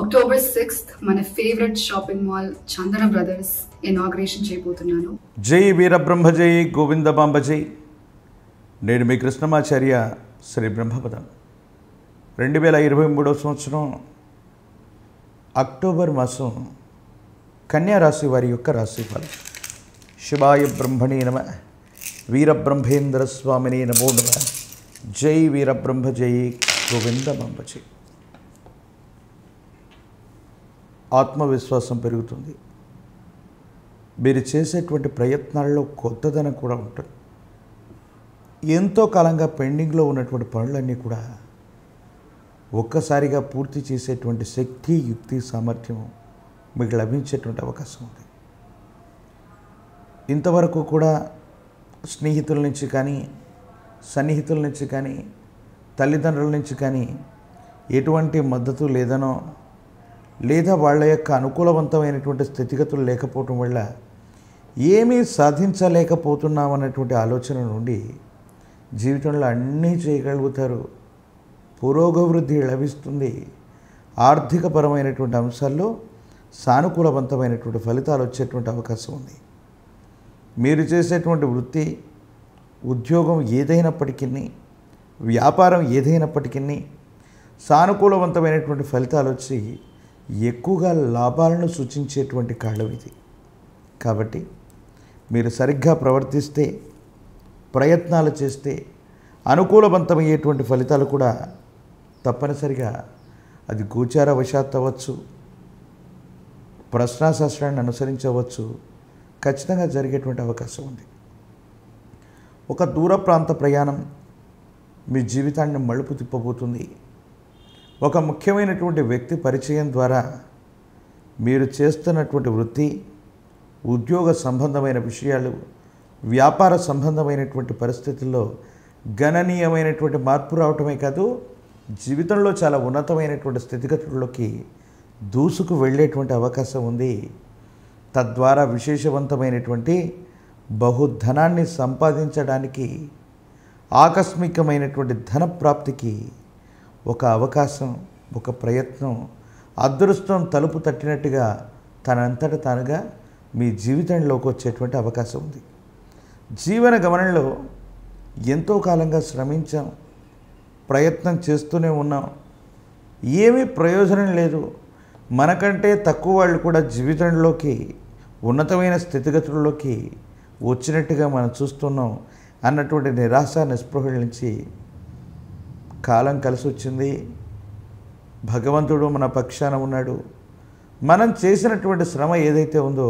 October sixth మన favourite shopping mall Chandana brothers inauguration చేయబోతున్నాను జై వీరబ్రహ్మ జై గోవిందమాంబ జై నేను మీ కృష్ణమాచార్య శ్రీ బ్రహ్మపదం రెండు వేల ఇరవై మూడవ సంవత్సరం అక్టోబర్ మాసం కన్యా రాశి వారి యొక్క రాశి ఫలం శివాయ బ్రహ్మణే నమ వీరబ్రహ్మేంద్ర స్వామిని నమో నమ జై వీరబ్రహ్మ జై గోవిందమాంబ ఆత్మవిశ్వాసం పెరుగుతుంది మీరు చేసేటువంటి ప్రయత్నాల్లో కొత్తదనం కూడా ఉంటుంది ఎంతో కాలంగా పెండింగ్లో ఉన్నటువంటి పనులన్నీ కూడా ఒక్కసారిగా పూర్తి చేసేటువంటి శక్తి యుక్తి సామర్థ్యం మీకు లభించేటువంటి అవకాశం ఉంది ఇంతవరకు కూడా స్నేహితుల నుంచి కానీ సన్నిహితుల నుంచి కానీ తల్లిదండ్రుల నుంచి కానీ ఎటువంటి మద్దతు లేదనో లేదా వాళ్ళ యొక్క అనుకూలవంతమైనటువంటి స్థితిగతులు లేకపోవటం వల్ల ఏమీ సాధించలేకపోతున్నాం అనేటువంటి ఆలోచన నుండి జీవితంలో అన్నీ చేయగలుగుతారు పురోగవృద్ధి లభిస్తుంది ఆర్థికపరమైనటువంటి అంశాల్లో సానుకూలవంతమైనటువంటి ఫలితాలు వచ్చేటువంటి అవకాశం ఉంది మీరు చేసేటువంటి వృత్తి ఉద్యోగం ఏదైనప్పటికీ వ్యాపారం ఏదైనప్పటికీ సానుకూలవంతమైనటువంటి ఫలితాలు వచ్చి ఎక్కువగా లాభాలను సూచించేటువంటి కాలం ఇది కాబట్టి మీరు సరిగ్గా ప్రవర్తిస్తే ప్రయత్నాలు చేస్తే అనుకూలవంతమయ్యేటువంటి ఫలితాలు కూడా తప్పనిసరిగా అది గోచార వశాత్ అవ్వచ్చు ప్రశ్నాశాస్త్రాన్ని అనుసరించవచ్చు ఖచ్చితంగా జరిగేటువంటి అవకాశం ఉంది ఒక దూర ప్రాంత ప్రయాణం మీ జీవితాన్ని మలుపు తిప్పబోతుంది ఒక ముఖ్యమైనటువంటి వ్యక్తి పరిచయం ద్వారా మీరు చేస్తున్నటువంటి వృత్తి ఉద్యోగ సంబంధమైన విషయాలు వ్యాపార సంబంధమైనటువంటి పరిస్థితుల్లో గణనీయమైనటువంటి మార్పు రావటమే కాదు జీవితంలో చాలా ఉన్నతమైనటువంటి స్థితిగతుల్లోకి దూసుకు వెళ్ళేటువంటి అవకాశం ఉంది తద్వారా విశేషవంతమైనటువంటి బహుధనాన్ని సంపాదించడానికి ఆకస్మికమైనటువంటి ధన ప్రాప్తికి ఒక అవకాశం ఒక ప్రయత్నం అదృష్టం తలుపు తట్టినట్టుగా తనంతట తానుగా మీ జీవితంలోకి వచ్చేటువంటి అవకాశం ఉంది జీవన గమనంలో ఎంతో కాలంగా శ్రమించాం ప్రయత్నం చేస్తూనే ఉన్నాం ఏమీ ప్రయోజనం లేదు మనకంటే తక్కువ వాళ్ళు కూడా జీవితంలోకి ఉన్నతమైన స్థితిగతుల్లోకి వచ్చినట్టుగా మనం చూస్తున్నాం అన్నటువంటి నిరాశ నిస్పృహల నుంచి కాలం కలిసి వచ్చింది భగవంతుడు మన పక్షాన ఉన్నాడు మనం చేసినటువంటి శ్రమ ఏదైతే ఉందో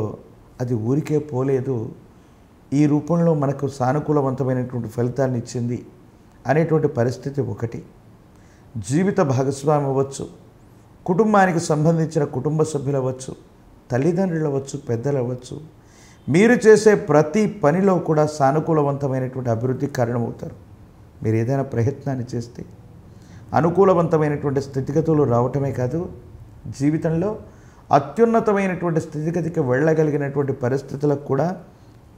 అది ఊరికే పోలేదు ఈ రూపంలో మనకు సానుకూలవంతమైనటువంటి ఫలితాన్ని ఇచ్చింది అనేటువంటి పరిస్థితి ఒకటి జీవిత భాగస్వామి అవ్వచ్చు కుటుంబానికి సంబంధించిన కుటుంబ సభ్యులు అవ్వచ్చు తల్లిదండ్రులు అవ్వచ్చు పెద్దలు అవ్వచ్చు మీరు చేసే ప్రతి పనిలో కూడా సానుకూలవంతమైనటువంటి అభివృద్ధి కారణమవుతారు మీరు ఏదైనా ప్రయత్నాన్ని చేస్తే అనుకూలవంతమైనటువంటి స్థితిగతులు రావటమే కాదు జీవితంలో అత్యున్నతమైనటువంటి స్థితిగతికి వెళ్ళగలిగినటువంటి పరిస్థితులకు కూడా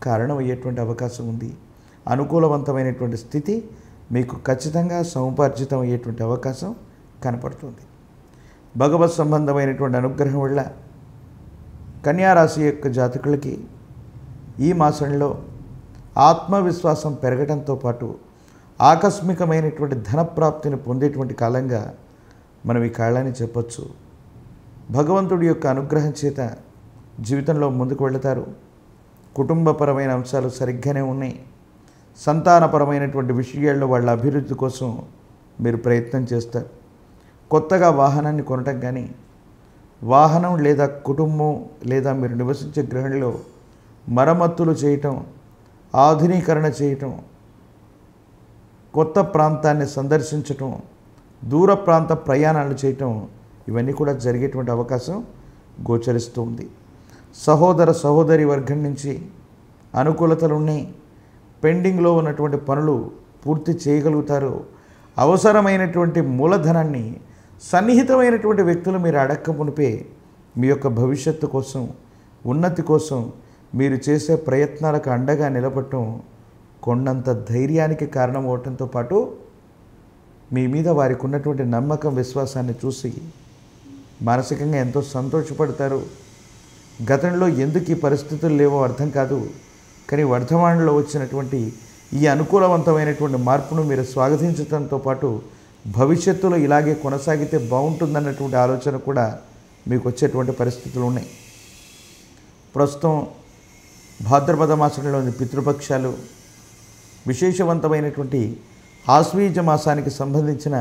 కారణమయ్యేటువంటి అవకాశం ఉంది అనుకూలవంతమైనటువంటి స్థితి మీకు ఖచ్చితంగా సముపార్జితం అయ్యేటువంటి అవకాశం కనపడుతుంది భగవత్ సంబంధమైనటువంటి అనుగ్రహం వల్ల కన్యారాశి యొక్క జాతకులకి ఈ మాసంలో ఆత్మవిశ్వాసం పెరగడంతో పాటు ఆకస్మికమైనటువంటి ధనప్రాప్తిని పొందేటువంటి కాలంగా మనం ఈ కాలాన్ని చెప్పచ్చు భగవంతుడి యొక్క అనుగ్రహం చేత జీవితంలో ముందుకు వెళతారు కుటుంబపరమైన అంశాలు సరిగ్గానే ఉన్నాయి సంతానపరమైనటువంటి విషయాల్లో వాళ్ళ అభివృద్ధి కోసం మీరు ప్రయత్నం చేస్తారు కొత్తగా వాహనాన్ని కొనటం కానీ వాహనం లేదా కుటుంబం లేదా మీరు నివసించే గ్రహంలో మరమ్మతులు చేయటం ఆధునీకరణ చేయటం కొత్త ప్రాంతాన్ని సందర్శించటం దూర ప్రాంత ప్రయాణాలు చేయటం ఇవన్నీ కూడా జరిగేటువంటి అవకాశం గోచరిస్తుంది సహోదర సహోదరి వర్గం నుంచి అనుకూలతలు ఉన్నాయి పెండింగ్లో ఉన్నటువంటి పనులు పూర్తి చేయగలుగుతారు అవసరమైనటువంటి మూలధనాన్ని సన్నిహితమైనటువంటి వ్యక్తులు మీరు అడక్క మునిపే మీ యొక్క భవిష్యత్తు కోసం ఉన్నతి కోసం మీరు చేసే ప్రయత్నాలకు అండగా నిలబడటం కొండంత ధైర్యానికి కారణం అవటంతో పాటు మీ మీద వారికి ఉన్నటువంటి నమ్మకం విశ్వాసాన్ని చూసి మానసికంగా ఎంతో సంతోషపడతారు గతంలో ఎందుకు ఈ పరిస్థితులు లేవో అర్థం కాదు కానీ వర్ధమానంలో వచ్చినటువంటి ఈ అనుకూలవంతమైనటువంటి మార్పును మీరు స్వాగతించడంతో పాటు భవిష్యత్తులో ఇలాగే కొనసాగితే బాగుంటుందన్నటువంటి ఆలోచన కూడా మీకు వచ్చేటువంటి పరిస్థితులు ఉన్నాయి ప్రస్తుతం భాద్రపద మాసంలోని పితృపక్షాలు విశేషవంతమైనటువంటి ఆశ్వీజ మాసానికి సంబంధించిన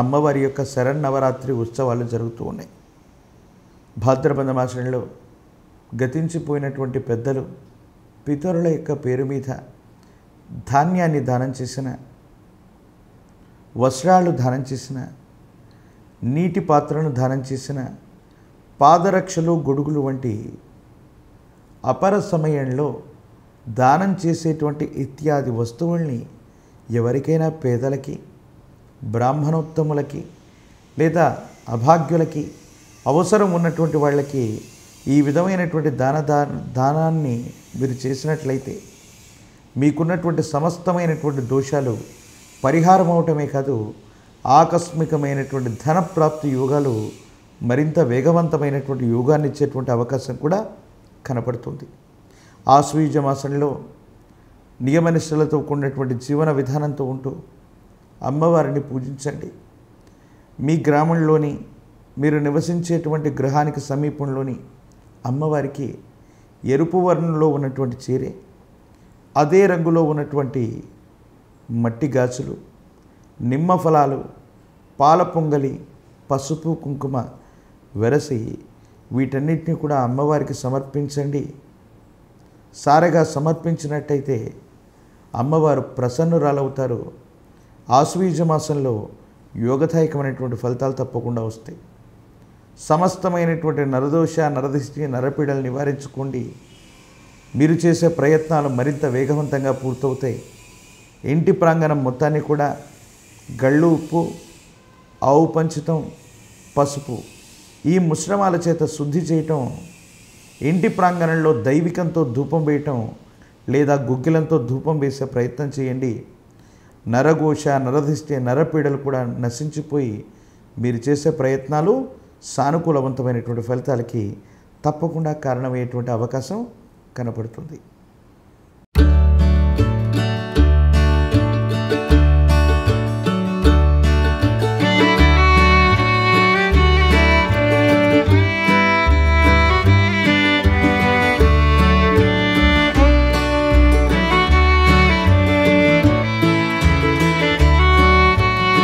అమ్మవారి యొక్క నవరాత్రి ఉత్సవాలు జరుగుతూ ఉన్నాయి భాద్రపద మాసంలో గతించిపోయినటువంటి పెద్దలు పితరుల యొక్క పేరు మీద ధాన్యాన్ని దానం చేసిన వస్త్రాలు దానం చేసిన నీటి పాత్రను దానం చేసిన పాదరక్షలు గొడుగులు వంటి అపర సమయంలో దానం చేసేటువంటి ఇత్యాది వస్తువుల్ని ఎవరికైనా పేదలకి బ్రాహ్మణోత్తములకి లేదా అభాగ్యులకి అవసరం ఉన్నటువంటి వాళ్ళకి ఈ విధమైనటువంటి దాన దానాన్ని మీరు చేసినట్లయితే మీకున్నటువంటి సమస్తమైనటువంటి దోషాలు పరిహారం అవటమే కాదు ఆకస్మికమైనటువంటి ధనప్రాప్తి యోగాలు మరింత వేగవంతమైనటువంటి యోగాన్ని ఇచ్చేటువంటి అవకాశం కూడా కనపడుతుంది మాసంలో నియమనిష్టలతో కూడినటువంటి జీవన విధానంతో ఉంటూ అమ్మవారిని పూజించండి మీ గ్రామంలోని మీరు నివసించేటువంటి గ్రహానికి సమీపంలోని అమ్మవారికి ఎరుపు వర్ణంలో ఉన్నటువంటి చీరే అదే రంగులో ఉన్నటువంటి మట్టి గాజులు నిమ్మ ఫలాలు పాల పొంగలి పసుపు కుంకుమ వెరసి వీటన్నిటిని కూడా అమ్మవారికి సమర్పించండి సారగా సమర్పించినట్టయితే అమ్మవారు ప్రసన్నురాలవుతారు ఆశ్వీజ మాసంలో యోగదాయకమైనటువంటి ఫలితాలు తప్పకుండా వస్తాయి సమస్తమైనటువంటి నరదోష నరదృష్టి నరపీడలు నివారించుకోండి మీరు చేసే ప్రయత్నాలు మరింత వేగవంతంగా పూర్తవుతాయి ఇంటి ప్రాంగణం మొత్తాన్ని కూడా గళ్ళు ఉప్పు ఆవు పంచటం పసుపు ఈ మిశ్రమాల చేత శుద్ధి చేయటం ఇంటి ప్రాంగణంలో దైవికంతో ధూపం వేయటం లేదా గుగ్గిలంతో ధూపం వేసే ప్రయత్నం చేయండి నరఘోష నరధిష్టి నరపీడలు కూడా నశించిపోయి మీరు చేసే ప్రయత్నాలు సానుకూలవంతమైనటువంటి ఫలితాలకి తప్పకుండా కారణమయ్యేటువంటి అవకాశం కనపడుతుంది